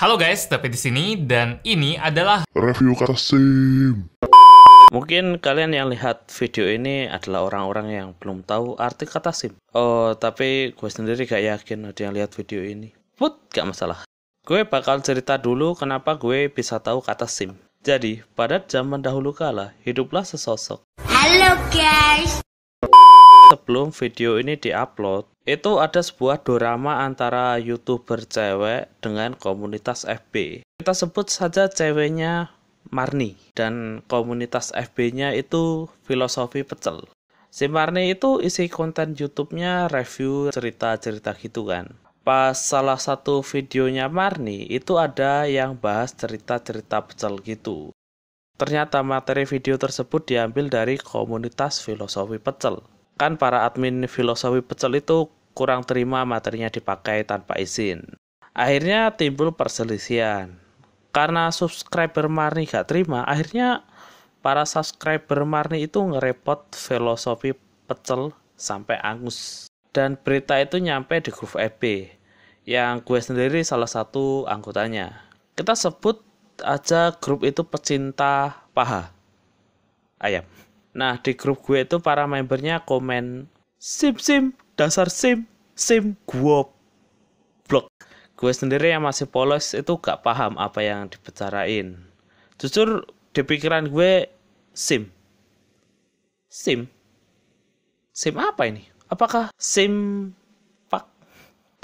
Halo guys, tapi di sini dan ini adalah review Kasim. Mungkin kalian yang lihat video ini adalah orang-orang yang belum tahu arti kata SIM. Oh, tapi gue sendiri gak yakin ada yang lihat video ini. Put, gak masalah. Gue bakal cerita dulu kenapa gue bisa tahu kata SIM. Jadi, pada zaman dahulu kala, hiduplah sesosok. Halo guys! Sebelum video ini diupload, itu ada sebuah drama antara youtuber cewek dengan komunitas FB. Kita sebut saja ceweknya Marni dan komunitas FB-nya itu filosofi pecel. Si Marni itu isi konten YouTube-nya review cerita-cerita gitu kan. Pas salah satu videonya Marni itu ada yang bahas cerita-cerita pecel gitu. Ternyata materi video tersebut diambil dari komunitas filosofi pecel. Kan para admin filosofi pecel itu kurang terima materinya dipakai tanpa izin. Akhirnya timbul perselisihan. Karena subscriber Marni gak terima, akhirnya para subscriber Marni itu ngerepot filosofi pecel sampai angus. Dan berita itu nyampe di grup FB, e yang gue sendiri salah satu anggotanya. Kita sebut aja grup itu pecinta paha ayam. Nah, di grup gue itu para membernya komen sim sim dasar sim sim gua blok gue sendiri yang masih polos itu gak paham apa yang dibicarain jujur di pikiran gue sim sim sim apa ini apakah sim pak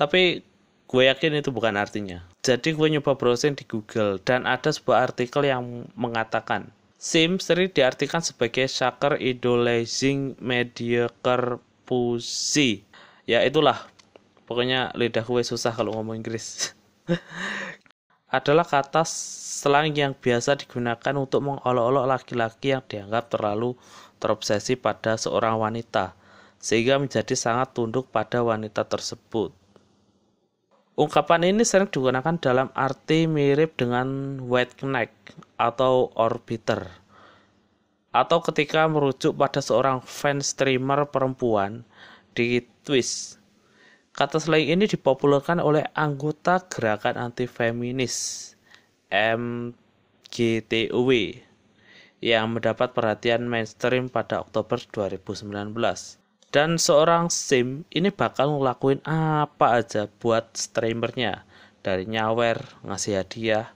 tapi gue yakin itu bukan artinya jadi gue nyoba browsing di Google dan ada sebuah artikel yang mengatakan sim sering diartikan sebagai shaker idolizing mediocre pusi ya itulah pokoknya lidah gue susah kalau ngomong Inggris adalah kata slang yang biasa digunakan untuk mengolok-olok laki-laki yang dianggap terlalu terobsesi pada seorang wanita, sehingga menjadi sangat tunduk pada wanita tersebut. Ungkapan ini sering digunakan dalam arti mirip dengan white knight atau orbiter atau ketika merujuk pada seorang fan streamer perempuan di Twitch. Kata slang ini dipopulerkan oleh anggota gerakan anti feminis MGTOW yang mendapat perhatian mainstream pada Oktober 2019. Dan seorang sim ini bakal ngelakuin apa aja buat streamernya dari nyawer, ngasih hadiah,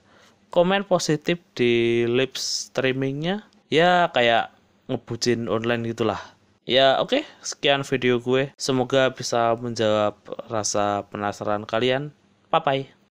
komen positif di live streamingnya, ya kayak ngebucin online gitulah ya oke okay, sekian video gue semoga bisa menjawab rasa penasaran kalian bye bye